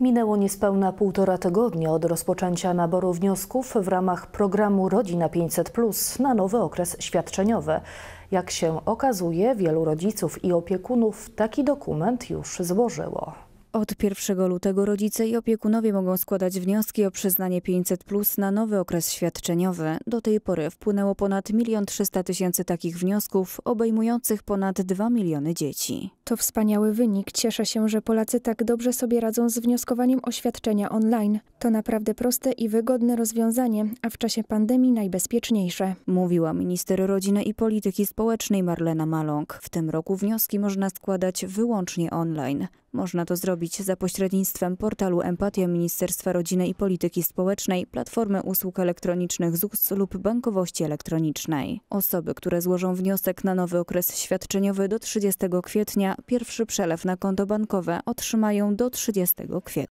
Minęło niespełna półtora tygodnia od rozpoczęcia naboru wniosków w ramach programu Rodzina 500 Plus na nowy okres świadczeniowy. Jak się okazuje, wielu rodziców i opiekunów taki dokument już złożyło. Od 1 lutego rodzice i opiekunowie mogą składać wnioski o przyznanie 500 plus na nowy okres świadczeniowy. Do tej pory wpłynęło ponad 1 300 tysięcy takich wniosków, obejmujących ponad 2 miliony dzieci. To wspaniały wynik. Cieszę się, że Polacy tak dobrze sobie radzą z wnioskowaniem o świadczenia online. To naprawdę proste i wygodne rozwiązanie, a w czasie pandemii najbezpieczniejsze. Mówiła minister rodziny i polityki społecznej Marlena Maląg. W tym roku wnioski można składać wyłącznie online. Można to zrobić za pośrednictwem portalu Empatia Ministerstwa Rodziny i Polityki Społecznej, Platformy Usług Elektronicznych ZUS lub Bankowości Elektronicznej. Osoby, które złożą wniosek na nowy okres świadczeniowy do 30 kwietnia, pierwszy przelew na konto bankowe otrzymają do 30 kwietnia.